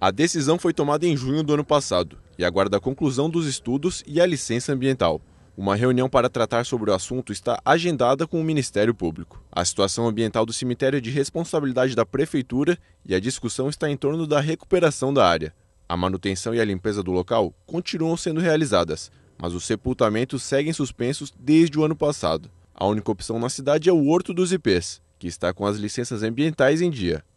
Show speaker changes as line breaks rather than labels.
A decisão foi tomada em junho do ano passado e aguarda a conclusão dos estudos e a licença ambiental. Uma reunião para tratar sobre o assunto está agendada com o Ministério Público. A situação ambiental do cemitério é de responsabilidade da Prefeitura e a discussão está em torno da recuperação da área. A manutenção e a limpeza do local continuam sendo realizadas, mas os sepultamentos seguem suspensos desde o ano passado. A única opção na cidade é o Horto dos IPs, que está com as licenças ambientais em dia.